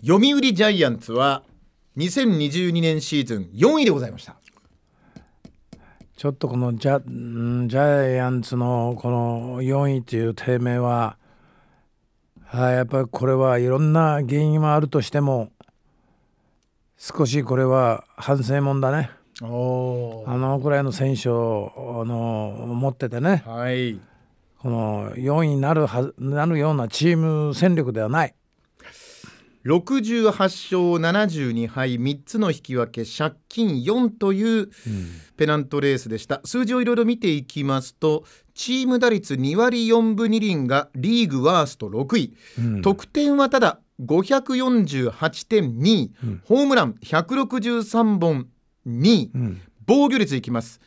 読売ジャイアンツは2022年シーズン4位でございましたちょっとこのジャジャイアンツのこの4位という低迷はあやっぱりこれはいろんな原因はあるとしても少しこれは反省もんだねあのくらいの選手をあの持っててね、はい、この4位になるはなるようなチーム戦力ではない68勝72敗3つの引き分け借金4というペナントレースでした、うん、数字をいろいろ見ていきますとチーム打率2割4分2厘がリーグワースト6位、うん、得点はただ548.2、うん、ホームラン163本2、うん、防御率いきます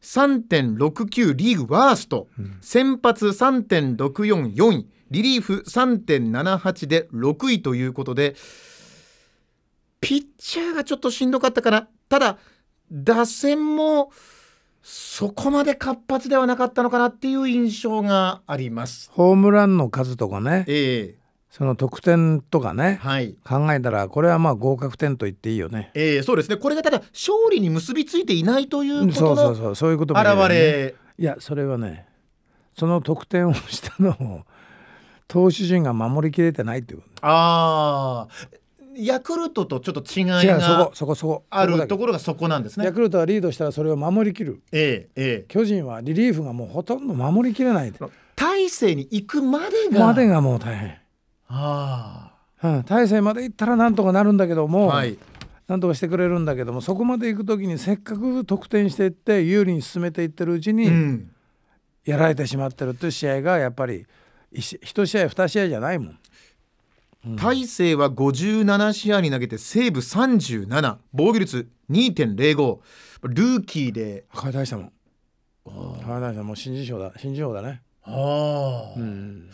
3.69リーグワースト、うん、先発3.644位リリーフ3.78で6位ということでピッチャーがちょっとしんどかったかなただ打線もそこまで活発ではなかったのかなっていう印象がありますホームランの数とかね、えー、その得点とかね、はい、考えたらこれはまあ合格点と言っていいよね。えー、そうですねこれがただ勝利に結びついていないということの現れいやそれはねその得点をしたのを投手陣が守りきれてないっていうああヤクルトとちょっと違いがそこそこそこあるところがそこなんですねヤクルトはリードしたらそれを守りきる、ええええ、巨人はリリーフがもうほとんど守りきれない体勢に行くまでがまでがもう大変ああ、うん、まで行ったらなんとかなるんだけども、はい、なんとかしてくれるんだけどもそこまで行く時にせっかく得点していって有利に進めていってるうちに、うん、やられてしまってるという試合がやっぱり、1試合2試合じゃないもん、大勢は57試合に投げて西武37防御率2.05ルーキーで高大したもん井大したもう新人賞だ新人賞だねああ、うん、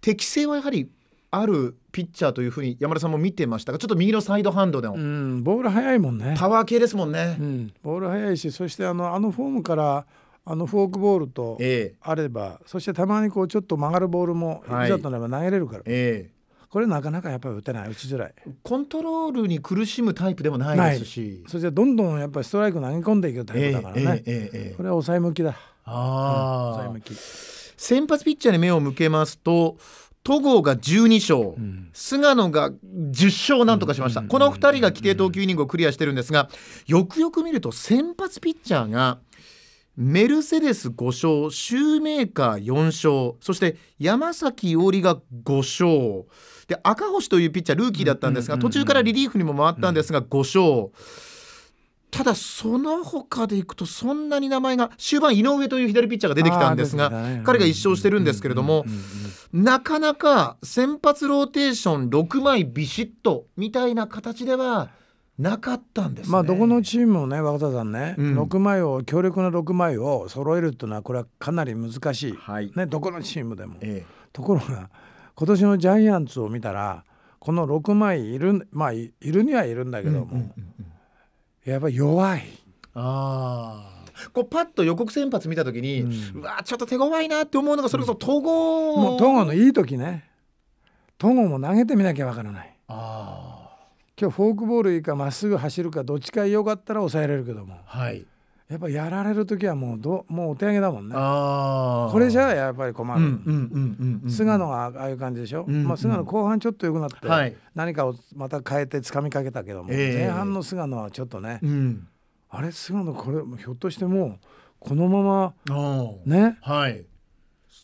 適性はやはりあるピッチャーというふうに山田さんも見てましたがちょっと右のサイドハンドでも、うん、ボール速いもんねタワー系ですもんね、うん、ボール速いしそしてあのあのフォームからあのフォークボールとあれば、えー、そしてたまにこうちょっと曲がるボールもいざとなれば投げれるから、はいえー、これなかなかやっぱり打てない打ちづらいコントロールに苦しむタイプでもないですしそしてどんどんやっぱりストライク投げ込んでいくタイプだからね、えー、これは抑え向きだあ、うん、抑え向き先発ピッチャーに目を向けますと戸郷が12勝、うん、菅野が10勝なんとかしました、うん、この2人が規定投球イニングをクリアしてるんですがよくよく見ると先発ピッチャーが「メルセデス5勝、シューメーカー4勝、そして山崎伊織が5勝、で赤星というピッチャー、ルーキーだったんですが、途中からリリーフにも回ったんですが、5勝。ただその他でいくとそんなに名前が終盤井上という左ピッチャーが出てきたんですが彼が1勝してるんですけれどもなかなか先発ローテーション6枚ビシッとみたいな形ではなかったんです、ね、まあどこのチームもね若田さんね、うん、6枚を強力な6枚を揃えるっていうのはこれはかなり難しい、はい、ね、どこのチームでも。ええところが今年のジャイアンツを見たらこの6枚いるまあいるにはいるんだけども、うんうんうんやっぱ弱い。あこうパッと予告先発見た時に、うん、わちょっと手強いなって思うのがそれこそ戸郷、うん、もう戸郷のいい時ね戸郷も投げてみなきゃわからないああ今日フォークボールいいかまっすぐ走るかどっちかよかったら抑えれるけども、はい、やっぱやられる時はもうどもうお手上げだもんねこれじゃあやっぱり困る菅野がああいう感じでしょ、うんうん、まあ、菅野後半ちょっと良くなって、何かをまた変えて掴みかけたけども、えー、前半の菅野はちょっとね、うん、あれ菅野これひょっとしてもうこのままね、はい、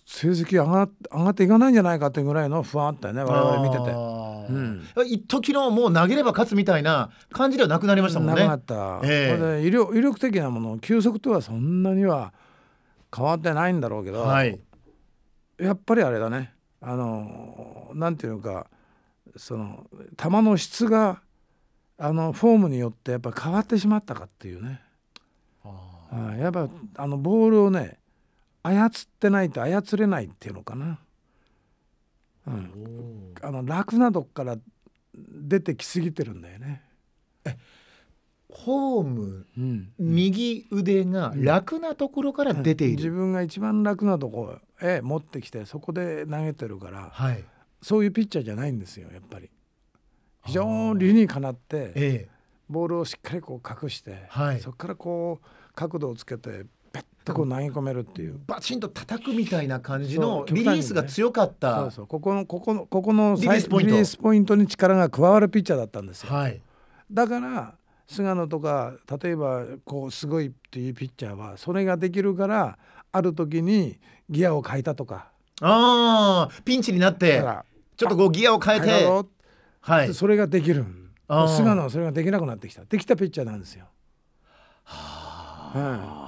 成績上が上がっていかないんじゃないかってぐらいの不安あったよね我々見てて。うん、一時のもう投げれば勝つみたいな感じではなくなりましたもんね。なくなった、えー、威力威力的なもの球速とはそんなには変わってないんだろうけど、はい、やっぱりあれだねあのなんていうかその球の質があのフォームによってやっぱ変わってしまったかっていうね。あやっぱあのボールをね操ってないと操れないっていうのかな。うん、あの楽などから出てきすぎてるんだよね。ホーム、うん、右腕が楽なところから出ている、うん、自分が一番楽なとこへ持ってきてそこで投げてるから、はい、そういうピッチャーじゃないんですよやっぱり非常に理にかなって、ボールをしっかりこう隠して、はい、そこからこう角度をつけてく投げ込めるっていうバチンと叩くみたいな感じのリリースが強かった、ね、そうそうここのここのここのリリースポイントリリースポイントに力が加わるピッチャーだったんですよ、はい、だから菅野とか例えばこうすごいっていうピッチャーはそれができるからある時にギアを変えたとかあピンチになってちょっとこうギアを変えて、はい、それができる菅野はそれができなくなってきたできたピッチャーなんですよ。はあ、はん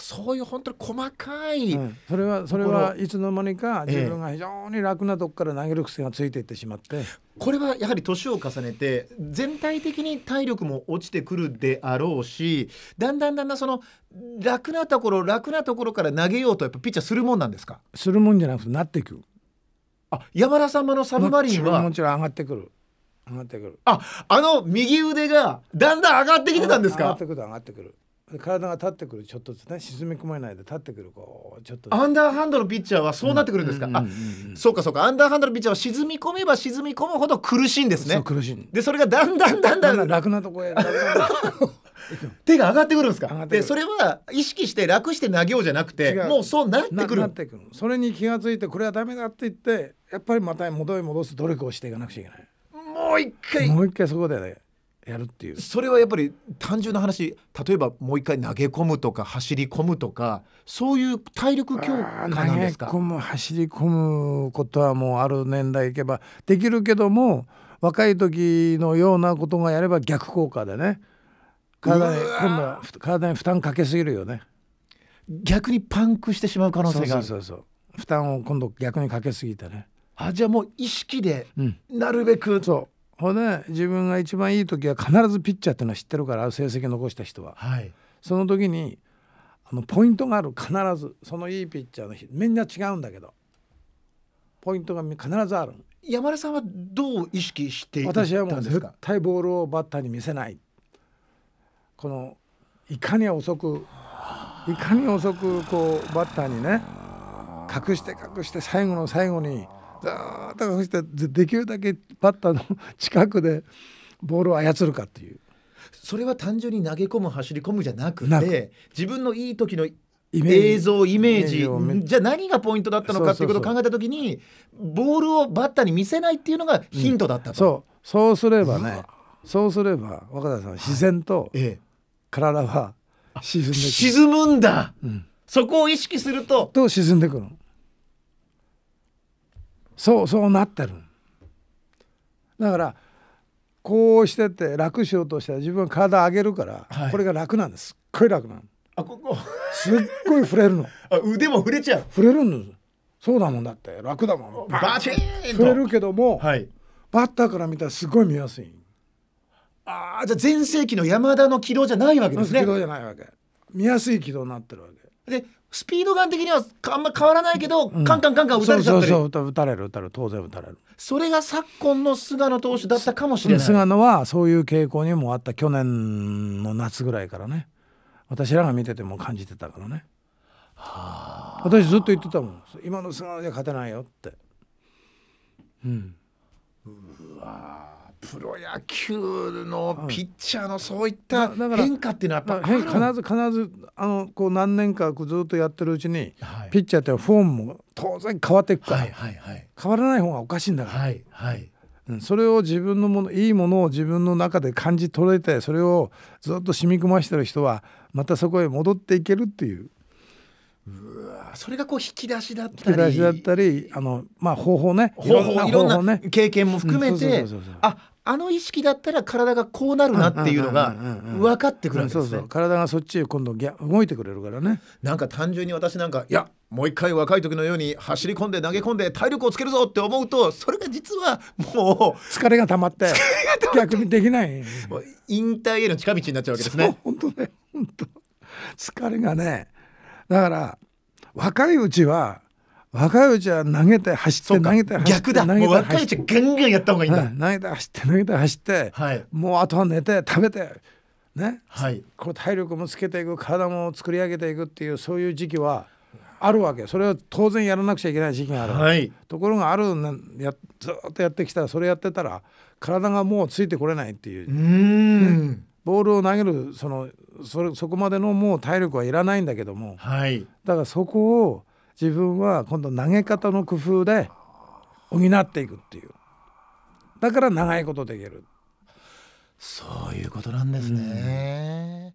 そういう本当に細かい、うん、それはそれはいつの間にか自分が非常に楽なとこから投げる癖がついていってしまって、ええ、これはやはり年を重ねて全体的に体力も落ちてくるであろうしだんだんだんだんその楽なところ楽なところから投げようとやっぱピッチャーするもんなんですかするもんじゃなくてなっていくあ山田様のサブマリンはもちろん上がってくる上がってくるああの右腕がだんだん上がってきてたんですか上がってくる上がってくる体が立ってくるちょっとずつね沈み込まないで立ってくるこうちょっとアンダーハンドのピッチャーはそうなってくるんですか、うん、あ、うんうん、そうかそうかアンダーハンドのピッチャーは沈み込めば沈み込むほど苦しいんですね苦しいでそれがだんだんだんだん楽なとこへ 手が上がってくるんですかでそれは意識して楽して投げようじゃなくてもうそうなってくるってくるそれに気が付いてこれはダメだって言ってやっぱりまた戻り戻す努力をしていかなくちゃいけないもう一回もう一回そこでねやるっていうそれはやっぱり単純な話例えばもう一回投げ込むとか走り込むとかそういう体力強化なんですか投げ込む走り込むことはもうある年代いけばできるけども若い時のようなことがやれば逆効果でね体に今度は体に負担かけすぎるよね逆にパンクしてしまう可能性があるそうそうそう負担を今度逆にかけすぎてねあじゃあもう意識でなるべく、うん、そうほんで自分が一番いい時は必ずピッチャーってのは知ってるから成績残した人は、はい、その時にあのポイントがある必ずそのいいピッチャーの日みんな違うんだけどポイントが必ずある山田さんはどう意識して私はもう絶対ボールをバッターに見せないこのいかに遅くいかに遅くこうバッターにね隠して隠して最後の最後に。ーッとそしてできるだけバッターの近くでボールを操るかっていうそれは単純に投げ込む走り込むじゃなくて自分のいい時の映像イメージじゃあ何がポイントだったのかっていうことを考えた時にボールをバッターに見せないっていうのがヒントだったと、うん、そうそうすればねそうすれば若田さん自然と体は沈んで沈むんだ、うん、そこを意識するとと沈んでくるそうそうなってるだからこうしてて楽しようとしたら自分は体上げるから、はい、これが楽なんですすっごい楽なのあここすっごい触れるの あ腕も触れちゃう触れるんですそうだもんだって楽だもんバチーン触れるけども、はい、バッターから見たらすごい見やすいああじゃあ全盛期の山田の軌道じゃないわけですね軌道じゃないわけ見やすい軌道になってるわけでスピードガン的にはあんま変わらないけど、うん、カンカンカンカン打たれちゃったりそうそう打たれる打たれる当然打たれるそれが昨今の菅野投手だったかもしれない菅野はそういう傾向にもあった去年の夏ぐらいからね私らが見てても感じてたからねはあ私ずっと言ってたもん今の菅野じゃ勝てないよってうんうわプロ野球のピッチャーのそういった変化っていうのはやっぱ必ず必ずあのこう何年かずっとやってるうちに、はい、ピッチャーってフォームも当然変わっていくから、はいはいはい、変わらない方がおかしいんだから、はいはい、うん、それを自分のものいいものを自分の中で感じ取れてそれをずっと染み込ませてる人はまたそこへ戻っていけるっていう。うわそれがこう引き出しだったり引き出しだったりあの、まあ、方法ね方法いろんな、ね、経験も含めて、ああの意識だったら体がこうなるなっていうのが分かってくるんですね、体がそっちへ今度動いてくれるからねなんか単純に私なんかいやもう一回若い時のように走り込んで投げ込んで体力をつけるぞって思うとそれが実はもう疲れが溜まって逆にできない引退への近道になっちゃうわけですね本当ね本当疲れがねだから若いうちは若いうちは投げて走って投げて走って逆だ投げて若いうちガンガンやった方がいいんだ、うん、投げて走って投げて走って、はい、もうあとは寝て食べてね、はい、こう体力もつけていく体も作り上げていくっていうそういう時期はあるわけそれは当然やらなくちゃいけない時期がある、はい、ところがあるやずっとやってきたらそれやってたら体がもうついてこれないっていう。うん、ねボールを投げるそのそれそこまでのもう体力はいらないんだけども、はい、だからそこを自分は今度投げ方の工夫で補っていくっていうだから長いことできるそういうことなんですね。